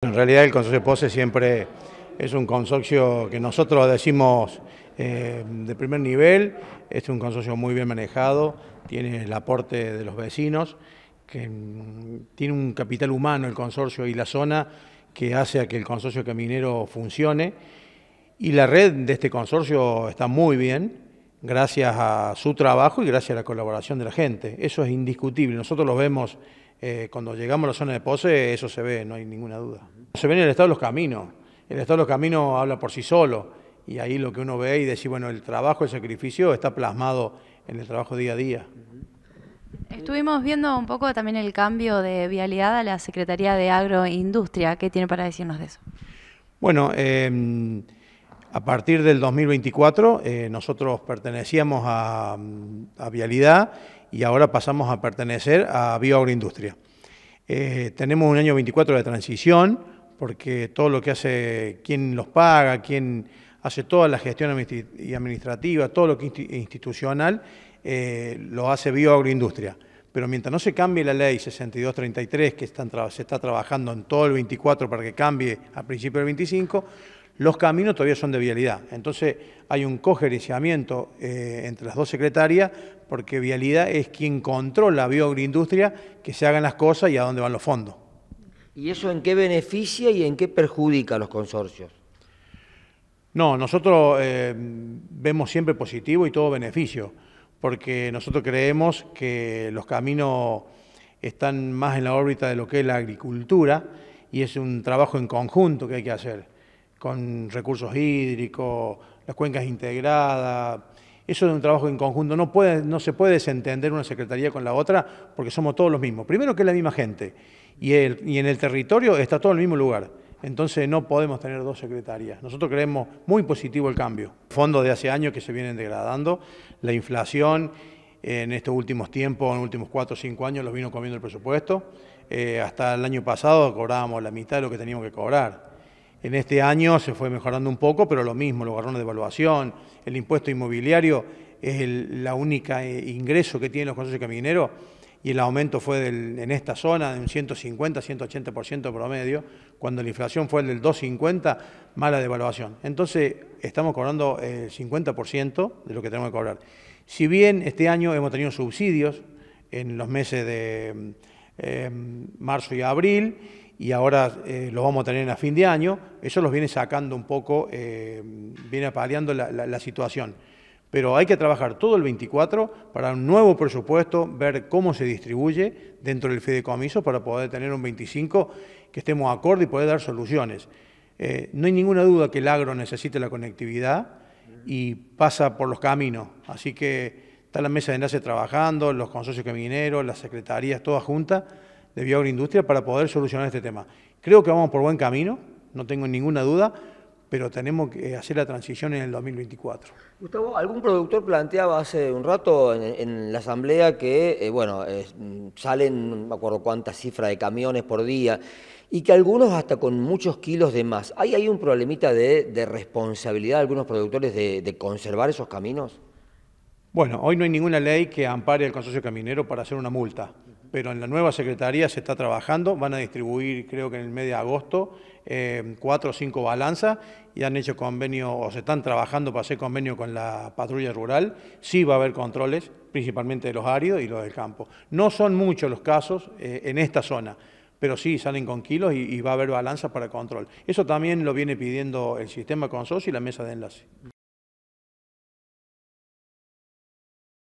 En realidad el consorcio POSE siempre es un consorcio que nosotros decimos eh, de primer nivel, es un consorcio muy bien manejado, tiene el aporte de los vecinos, que mm, tiene un capital humano el consorcio y la zona que hace a que el consorcio caminero funcione y la red de este consorcio está muy bien, gracias a su trabajo y gracias a la colaboración de la gente. Eso es indiscutible, nosotros lo vemos eh, cuando llegamos a la zona de Pose, eso se ve, no hay ninguna duda. Se ve en el estado de los caminos. El estado de los caminos habla por sí solo. Y ahí lo que uno ve y dice, bueno, el trabajo, el sacrificio está plasmado en el trabajo día a día. Estuvimos viendo un poco también el cambio de vialidad a la Secretaría de Agroindustria. ¿Qué tiene para decirnos de eso? Bueno, em, a partir del 2024 eh, nosotros pertenecíamos a, a Vialidad y ahora pasamos a pertenecer a Bioagroindustria. Eh, tenemos un año 24 de transición, porque todo lo que hace, quién los paga, quién hace toda la gestión administrativa, todo lo que institucional, eh, lo hace Bioagroindustria. Pero mientras no se cambie la ley 6233, que están, se está trabajando en todo el 24 para que cambie a principio del 25, los caminos todavía son de vialidad. Entonces hay un cogerenciamiento eh, entre las dos secretarias porque vialidad es quien controla la bioagroindustria, que se hagan las cosas y a dónde van los fondos. ¿Y eso en qué beneficia y en qué perjudica a los consorcios? No, nosotros eh, vemos siempre positivo y todo beneficio, porque nosotros creemos que los caminos están más en la órbita de lo que es la agricultura y es un trabajo en conjunto que hay que hacer con recursos hídricos, las cuencas integradas. Eso es un trabajo en conjunto. No, puede, no se puede desentender una secretaría con la otra porque somos todos los mismos. Primero que es la misma gente y, en el territorio está todo en el mismo lugar. Entonces no podemos tener dos secretarías. Nosotros creemos muy positivo el cambio. Fondos de hace años que se vienen degradando, la inflación en estos últimos tiempos, en los últimos cuatro o cinco años, los vino comiendo el presupuesto. Eh, hasta el año pasado cobrábamos la mitad de lo que teníamos que cobrar. En este año se fue mejorando un poco, pero lo mismo, los garrones de evaluación, el impuesto inmobiliario es el la única eh, ingreso que tienen los de camineros y el aumento fue en esta zona de un 150, 180% promedio, cuando la inflación fue del 250, mala devaluación. Entonces, estamos cobrando eh, el 50% de lo que tenemos que cobrar. Si bien este año hemos tenido subsidios en los meses de mm, eh, marzo y abril, y ahora eh, lo los vamos a tener a fin de año, eso los viene sacando un poco, eh, viene apaleando la, la, situación. Pero hay que trabajar todo el 24 para un nuevo presupuesto, ver cómo se distribuye dentro del fideicomiso para poder tener un 25 que estemos acorde y poder dar soluciones. Eh, no hay ninguna duda que el agro necesita la conectividad y pasa por los caminos. Así que está la mesa de enlace trabajando, los consorcios camineros, las secretarías, todas juntas de bioagroindustria para poder solucionar este tema. Creo que vamos por buen camino, no tengo ninguna duda, pero tenemos que eh, hacer la transición en el 2024. Gustavo, algún productor planteaba hace un rato en, la asamblea que, eh, bueno, mm, salen, no me acuerdo cuánta cifra de camiones por día, y que algunos hasta con muchos kilos de más. ¿Hay un problemita de, responsabilidad de algunos productores de conservar esos caminos? Bueno, hoy no hay ninguna ley que ampare al consorcio caminero para hacer una multa, pero en la nueva secretaría se está trabajando, van a distribuir creo que en el mes de agosto eh, cuatro o cinco balanzas y han hecho convenio o se están trabajando para hacer convenio con la patrulla rural, sí va a haber controles, principalmente de los áridos y los del campo. No son muchos los casos eh, en esta zona, pero sí salen con kilos y, y va a haber balanzas para control. Eso también lo viene pidiendo el sistema consorcio y la mesa de enlace.